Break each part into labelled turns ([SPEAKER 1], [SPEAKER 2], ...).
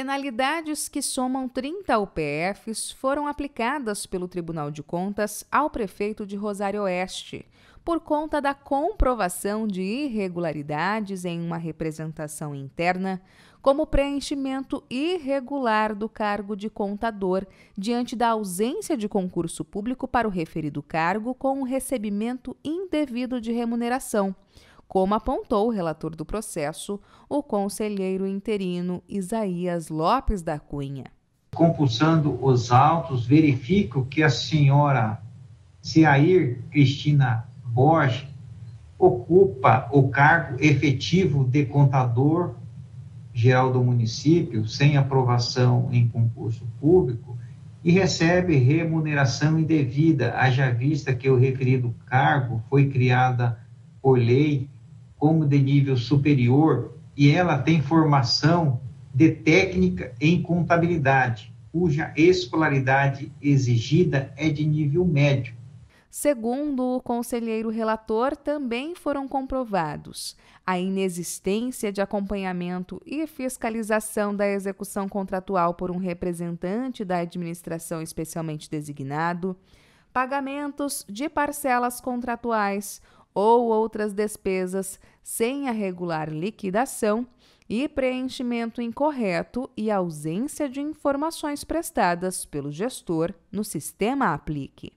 [SPEAKER 1] Penalidades que somam 30 UPFs foram aplicadas pelo Tribunal de Contas ao prefeito de Rosário Oeste, por conta da comprovação de irregularidades em uma representação interna, como preenchimento irregular do cargo de contador, diante da ausência de concurso público para o referido cargo com o recebimento indevido de remuneração como apontou o relator do processo, o conselheiro interino Isaías Lopes da
[SPEAKER 2] Cunha. Compulsando os autos, verifico que a senhora Ceair Cristina Borges ocupa o cargo efetivo de contador geral do município, sem aprovação em concurso público, e recebe remuneração indevida, haja vista que o referido cargo foi criada por lei como de nível superior e ela tem formação de técnica em contabilidade, cuja escolaridade exigida é de nível médio.
[SPEAKER 1] Segundo o conselheiro relator, também foram comprovados a inexistência de acompanhamento e fiscalização da execução contratual por um representante da administração especialmente designado, pagamentos de parcelas contratuais, ou outras despesas sem a regular liquidação e preenchimento incorreto e ausência de informações prestadas pelo gestor no sistema aplique.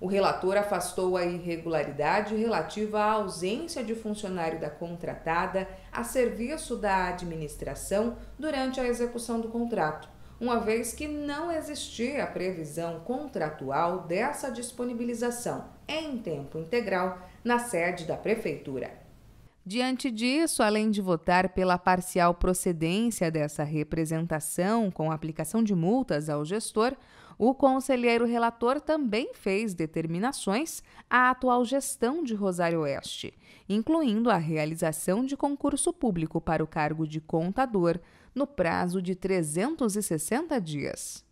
[SPEAKER 1] O relator afastou a irregularidade relativa à ausência de funcionário da contratada a serviço da administração durante a execução do contrato uma vez que não existia previsão contratual dessa disponibilização em tempo integral na sede da Prefeitura. Diante disso, além de votar pela parcial procedência dessa representação com aplicação de multas ao gestor, o conselheiro relator também fez determinações à atual gestão de Rosário Oeste, incluindo a realização de concurso público para o cargo de contador no prazo de 360 dias.